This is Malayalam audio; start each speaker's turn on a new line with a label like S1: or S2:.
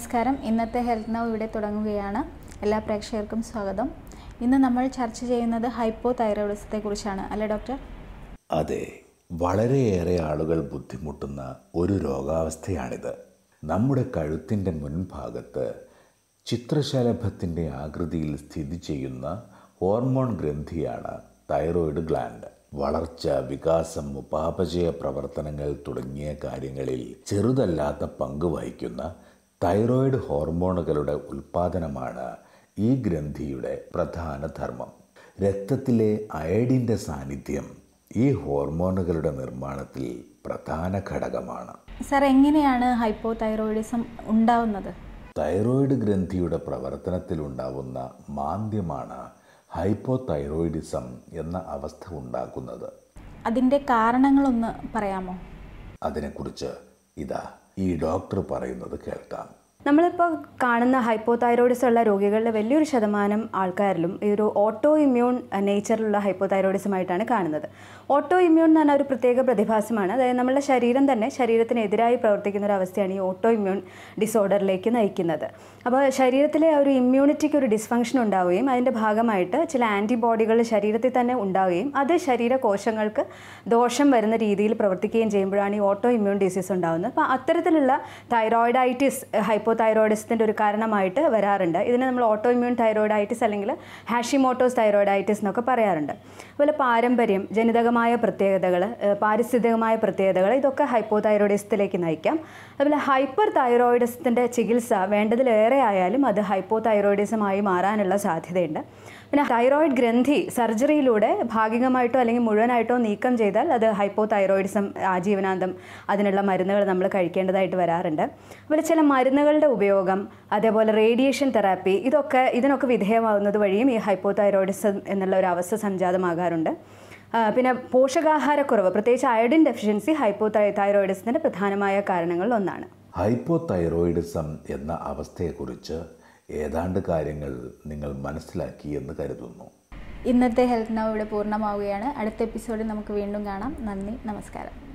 S1: നമസ്കാരം ഇന്നത്തെ ഹെൽത്ത് നൗ ഇവിടെ തുടങ്ങുകയാണ് എല്ലാ പ്രേക്ഷകർക്കും സ്വാഗതം ഇന്ന് നമ്മൾ ചർച്ച ചെയ്യുന്നത് ഹൈപ്പോ കുറിച്ചാണ് അല്ലേ ഡോക്ടർ
S2: അതെ വളരെയേറെ ആളുകൾ ബുദ്ധിമുട്ടുന്ന ഒരു രോഗാവസ്ഥയാണിത് നമ്മുടെ കഴുത്തിൻ്റെ മുൻഭാഗത്ത് ചിത്രശലഭത്തിൻ്റെ ആകൃതിയിൽ സ്ഥിതി ചെയ്യുന്ന ഹോർമോൺ ഗ്രന്ഥിയാണ് തൈറോയിഡ് ഗ്ലാൻഡ് വളർച്ച വികാസം ഉപാപചയ പ്രവർത്തനങ്ങൾ തുടങ്ങിയ കാര്യങ്ങളിൽ ചെറുതല്ലാത്ത പങ്ക് വഹിക്കുന്ന തൈറോയിഡ് ഹോർമോണുകളുടെ ഉൽപ്പാദനമാണ് ഈ ഗ്രന്ഥിയുടെ പ്രധാന ധർമ്മം രക്തത്തിലെ അയഡിൻ്റെ സാന്നിധ്യം ഈ ഹോർമോണുകളുടെ നിർമ്മാണത്തിൽ പ്രധാന ഘടകമാണ്
S1: സർ എങ്ങനെയാണ് ഹൈപ്പോ തൈറോയിഡിസം ഉണ്ടാവുന്നത്
S2: തൈറോയിഡ് ഗ്രന്ഥിയുടെ പ്രവർത്തനത്തിൽ ഉണ്ടാവുന്ന മാന്ദ്യമാണ് ഹൈപ്പോ തൈറോയിഡിസം എന്ന അവസ്ഥ ഉണ്ടാക്കുന്നത്
S1: അതിൻ്റെ
S3: കാരണങ്ങളൊന്ന് പറയാമോ
S2: അതിനെക്കുറിച്ച് ഇതാ ഈ ഡോക്ടർ പറയുന്നത് കേൾക്കാം
S3: നമ്മളിപ്പോൾ കാണുന്ന ഹൈപ്പോതൈറോയിഡിസ് ഉള്ള രോഗികളുടെ വലിയൊരു ശതമാനം ആൾക്കാരിലും ഈ ഒരു ഓട്ടോ ഇമ്മ്യൂൺ നേച്ചറിലുള്ള ഹൈപ്പോതൈറോയിഡിസമായിട്ടാണ് കാണുന്നത് ഓട്ടോ ഇമ്മ്യൂൺ എന്ന് പറഞ്ഞാൽ ഒരു പ്രത്യേക പ്രതിഭാസമാണ് അതായത് നമ്മുടെ ശരീരം തന്നെ ശരീരത്തിനെതിരായി പ്രവർത്തിക്കുന്ന ഒരു അവസ്ഥയാണ് ഈ ഓട്ടോ ഇമ്മ്യൂൺ ഡിസോർഡറിലേക്ക് നയിക്കുന്നത് അപ്പോൾ ശരീരത്തിലെ ഒരു ഇമ്മ്യൂണിറ്റിക്ക് ഒരു ഡിസ്ഫങ്ഷൻ ഉണ്ടാവുകയും അതിൻ്റെ ഭാഗമായിട്ട് ചില ആൻറ്റിബോഡികൾ ശരീരത്തിൽ തന്നെ ഉണ്ടാവുകയും അത് ശരീര കോശങ്ങൾക്ക് ദോഷം വരുന്ന രീതിയിൽ പ്രവർത്തിക്കുകയും ചെയ്യുമ്പോഴാണ് ഈ ഓട്ടോ ഇമ്മ്യൂൺ ഡിസീസ് ഉണ്ടാകുന്നത് അപ്പോൾ അത്തരത്തിലുള്ള തൈറോയിഡൈറ്റിസ് ഹൈപ്പോ ഹൈപ്പോ തൈറോയിഡിസത്തിൻ്റെ ഒരു കാരണമായിട്ട് വരാറുണ്ട് ഇതിനെ നമ്മൾ ഓട്ടോ ഇമ്മ്യൂൺ തൈറോയിഡൈറ്റിസ് അല്ലെങ്കിൽ ഹാഷിമോട്ടോസ് തൈറോയിഡൈറ്റിസ് എന്നൊക്കെ പറയാറുണ്ട് അതുപോലെ പാരമ്പര്യം ജനിതകമായ പ്രത്യേകതകൾ പാരിസ്ഥിതികമായ പ്രത്യേകതകൾ ഇതൊക്കെ ഹൈപ്പോ തൈറോയിഡിസത്തിലേക്ക് നയിക്കാം അതുപോലെ ഹൈപ്പർ തൈറോയിഡിസത്തിൻ്റെ ചികിത്സ വേണ്ടതിലേറെ ആയാലും അത് ഹൈപ്പോ തൈറോയിഡിസമായി മാറാനുള്ള സാധ്യതയുണ്ട് പിന്നെ തൈറോയിഡ് ഗ്രന്ഥി സർജറിയിലൂടെ ഭാഗികമായിട്ടോ അല്ലെങ്കിൽ മുഴുവനായിട്ടോ നീക്കം ചെയ്താൽ അത് ഹൈപ്പോ തൈറോയിഡിസം ആജീവനാന്തം അതിനുള്ള മരുന്നുകൾ നമ്മൾ കഴിക്കേണ്ടതായിട്ട് വരാറുണ്ട് അതുപോലെ ചില മരുന്നുകളുടെ ഉപയോഗം അതേപോലെ റേഡിയേഷൻ തെറാപ്പി ഇതൊക്കെ ഇതിനൊക്കെ വിധേയമാകുന്നത് വഴിയും ഈ ഹൈപ്പോ തൈറോയിഡിസം എന്നുള്ള ഒരു അവസ്ഥ സംജാതമാകാറുണ്ട് പിന്നെ പോഷകാഹാരക്കുറവ് പ്രത്യേകിച്ച് അയഡിൻ ഡെഫിഷ്യൻസി ഹൈപ്പോ തൈറോയിഡിസത്തിൻ്റെ പ്രധാനമായ കാരണങ്ങളിൽ ഒന്നാണ്
S2: ഹൈപ്പോ തൈറോയിഡിസം എന്ന അവസ്ഥയെക്കുറിച്ച് ഏതാണ്ട് കാര്യങ്ങൾ നിങ്ങൾ മനസ്സിലാക്കി എന്ന് കരുതുന്നു
S1: ഇന്നത്തെ ഹെൽത്ത് നൗ ഇവിടെ പൂർണ്ണമാവുകയാണ് അടുത്ത എപ്പിസോഡിൽ നമുക്ക് വീണ്ടും കാണാം നന്ദി നമസ്കാരം